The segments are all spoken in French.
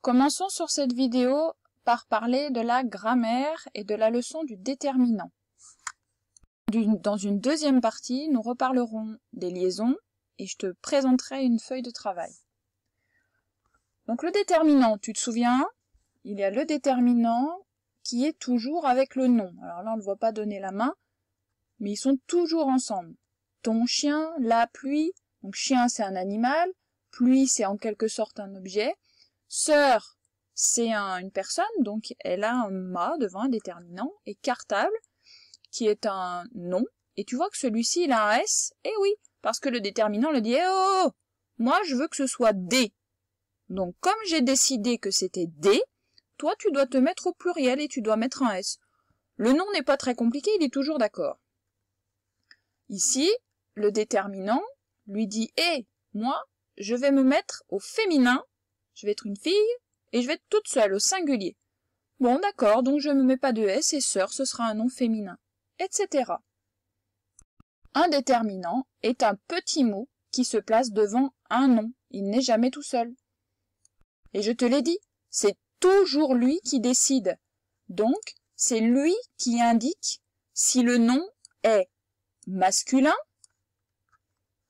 Commençons sur cette vidéo par parler de la grammaire et de la leçon du déterminant. Dans une deuxième partie, nous reparlerons des liaisons et je te présenterai une feuille de travail. Donc le déterminant, tu te souviens Il y a le déterminant qui est toujours avec le nom. Alors là, on ne le voit pas donner la main, mais ils sont toujours ensemble. Ton chien, la pluie, donc chien c'est un animal, pluie c'est en quelque sorte un objet, sœur c'est une personne donc elle a un ma » devant un déterminant et cartable qui est un nom et tu vois que celui-ci il a un s et eh oui parce que le déterminant le dit eh oh, oh, moi je veux que ce soit d. donc comme j'ai décidé que c'était d, toi tu dois te mettre au pluriel et tu dois mettre un s le nom n'est pas très compliqué il est toujours d'accord ici le déterminant lui dit eh moi je vais me mettre au féminin je vais être une fille et je vais être toute seule au singulier bon d'accord donc je ne me mets pas de s et sœur ce sera un nom féminin etc déterminant est un petit mot qui se place devant un nom il n'est jamais tout seul et je te l'ai dit c'est toujours lui qui décide donc c'est lui qui indique si le nom est masculin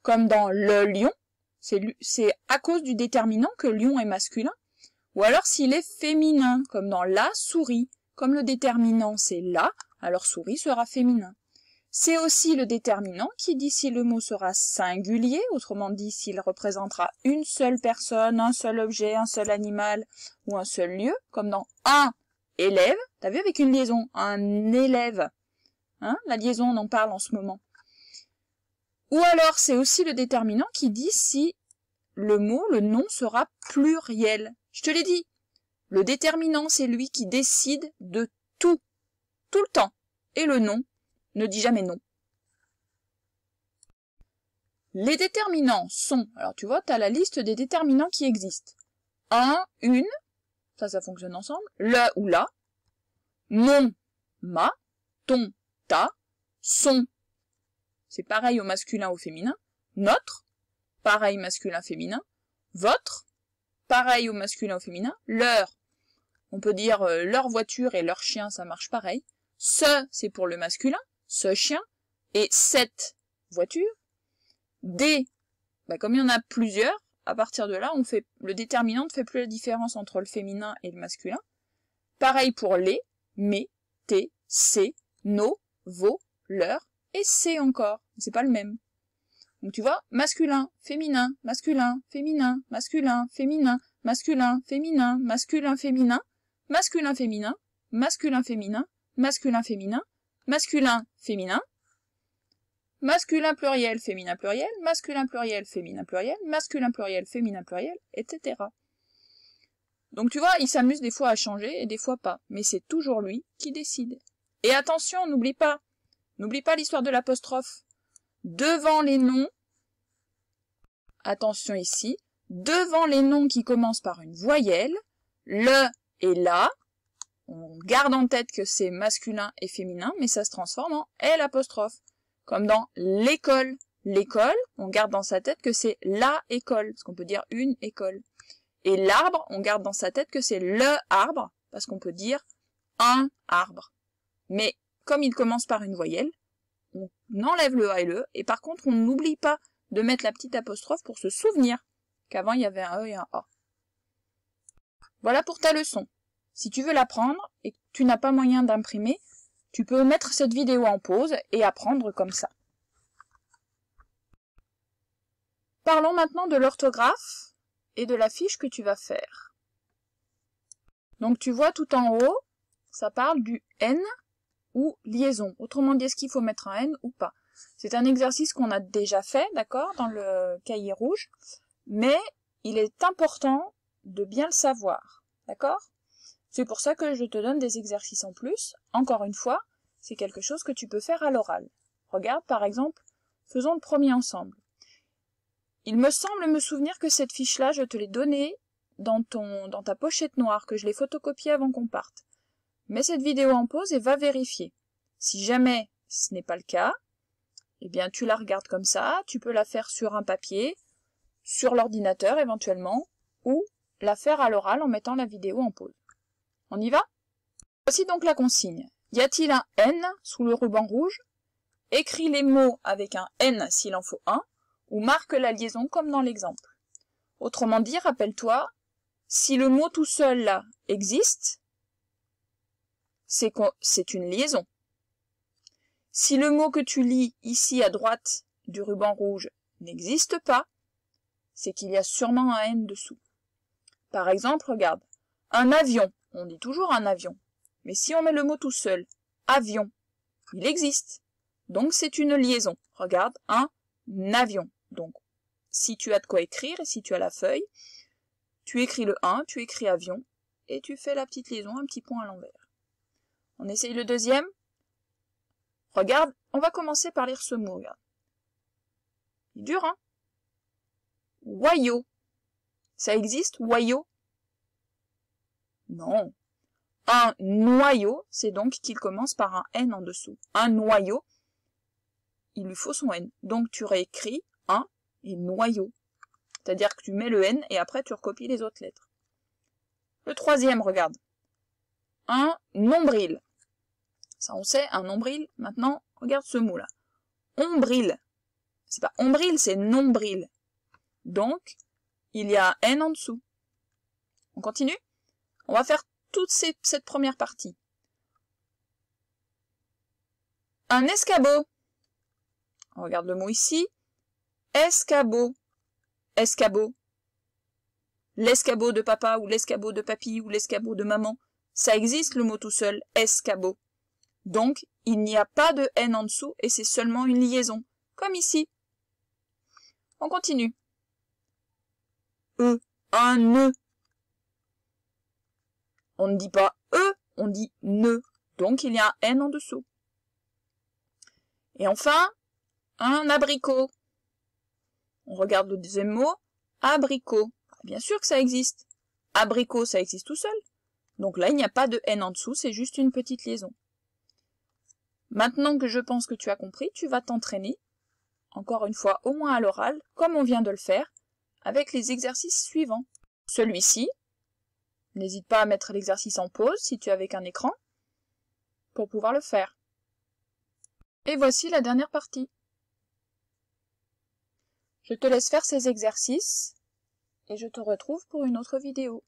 comme dans le lion c'est à cause du déterminant que lion est masculin. Ou alors s'il est féminin, comme dans la souris. Comme le déterminant c'est la, alors souris sera féminin. C'est aussi le déterminant qui dit si le mot sera singulier, autrement dit s'il représentera une seule personne, un seul objet, un seul animal ou un seul lieu, comme dans un élève, t'as vu avec une liaison, un élève. Hein, la liaison, on en parle en ce moment. Ou alors c'est aussi le déterminant qui dit si le mot, le nom sera pluriel. Je te l'ai dit, le déterminant, c'est lui qui décide de tout, tout le temps. Et le nom ne dit jamais non. Les déterminants sont, alors tu vois, tu as la liste des déterminants qui existent. Un, une, ça, ça fonctionne ensemble. Le ou la. Mon, ma. Ton, ta. Son, c'est pareil au masculin au féminin, notre, pareil masculin féminin, votre, pareil au masculin au féminin, leur. On peut dire euh, leur voiture et leur chien, ça marche pareil. Ce, c'est pour le masculin, ce chien, et cette voiture. Des, bah, comme il y en a plusieurs, à partir de là, on fait le déterminant ne fait plus la différence entre le féminin et le masculin. Pareil pour les, mes, tes, ses, nos, vos, leurs et C encore. C'est pas le même. Donc tu vois, masculin, féminin, masculin, féminin, masculin, féminin, masculin, féminin, masculin, féminin, masculin, féminin, masculin, féminin, masculin, féminin, masculin, féminin, masculin pluriel, féminin pluriel, masculin pluriel, féminin pluriel, masculin pluriel, féminin pluriel, etc. Donc tu vois, il s'amuse des fois à changer et des fois pas, mais c'est toujours lui qui décide. Et attention, n'oublie pas, N'oublie pas l'histoire de l'apostrophe. Devant les noms, attention ici, devant les noms qui commencent par une voyelle, le et la, on garde en tête que c'est masculin et féminin, mais ça se transforme en L apostrophe. Comme dans l'école. L'école, on garde dans sa tête que c'est la école, parce qu'on peut dire une école. Et l'arbre, on garde dans sa tête que c'est le arbre, parce qu'on peut dire un arbre. Mais comme il commence par une voyelle, on enlève le A et le E, et par contre, on n'oublie pas de mettre la petite apostrophe pour se souvenir qu'avant il y avait un E et un A. Voilà pour ta leçon. Si tu veux l'apprendre et que tu n'as pas moyen d'imprimer, tu peux mettre cette vidéo en pause et apprendre comme ça. Parlons maintenant de l'orthographe et de la fiche que tu vas faire. Donc tu vois tout en haut, ça parle du N ou liaison. Autrement dit, est-ce qu'il faut mettre un N ou pas C'est un exercice qu'on a déjà fait, d'accord, dans le cahier rouge, mais il est important de bien le savoir, d'accord C'est pour ça que je te donne des exercices en plus. Encore une fois, c'est quelque chose que tu peux faire à l'oral. Regarde, par exemple, faisons le premier ensemble. Il me semble me souvenir que cette fiche-là, je te l'ai donnée dans, ton, dans ta pochette noire, que je l'ai photocopiée avant qu'on parte mets cette vidéo en pause et va vérifier si jamais ce n'est pas le cas eh bien tu la regardes comme ça tu peux la faire sur un papier sur l'ordinateur éventuellement ou la faire à l'oral en mettant la vidéo en pause on y va voici donc la consigne y a-t-il un n sous le ruban rouge écris les mots avec un n s'il en faut un ou marque la liaison comme dans l'exemple autrement dit rappelle-toi si le mot tout seul là existe c'est c'est une liaison si le mot que tu lis ici à droite du ruban rouge n'existe pas c'est qu'il y a sûrement un n dessous par exemple regarde un avion on dit toujours un avion mais si on met le mot tout seul avion il existe donc c'est une liaison regarde un avion donc si tu as de quoi écrire et si tu as la feuille tu écris le 1 tu écris avion et tu fais la petite liaison un petit point à l'envers on essaye le deuxième regarde on va commencer par lire ce mot il est dur hein Wayo. Ça existe, Wayo Non. Un noyau, c'est donc qu'il commence par un N en dessous. Un noyau, il lui faut son N. Donc tu réécris un et noyau. C'est-à-dire que tu mets le N et après tu recopies les autres lettres. Le troisième, regarde. Un nombril. Ça, on sait, un nombril. Maintenant, regarde ce mot-là. Ombril. C'est pas ombril, c'est nombril. Donc, il y a un N en dessous. On continue On va faire toute cette première partie. Un escabeau. On regarde le mot ici. Escabeau. Escabeau. L'escabeau de papa ou l'escabeau de papy ou l'escabeau de maman. Ça existe le mot tout seul, escabeau. Donc, il n'y a pas de n en dessous et c'est seulement une liaison, comme ici. On continue. E, un nœud. On ne dit pas E, on dit NE. Donc, il y a un N en dessous. Et enfin, un abricot. On regarde le deuxième mot, abricot. Bien sûr que ça existe. Abricot, ça existe tout seul. Donc là, il n'y a pas de N en dessous, c'est juste une petite liaison maintenant que je pense que tu as compris tu vas t'entraîner encore une fois au moins à l'oral comme on vient de le faire avec les exercices suivants celui-ci n'hésite pas à mettre l'exercice en pause si tu es avec un écran pour pouvoir le faire et voici la dernière partie je te laisse faire ces exercices et je te retrouve pour une autre vidéo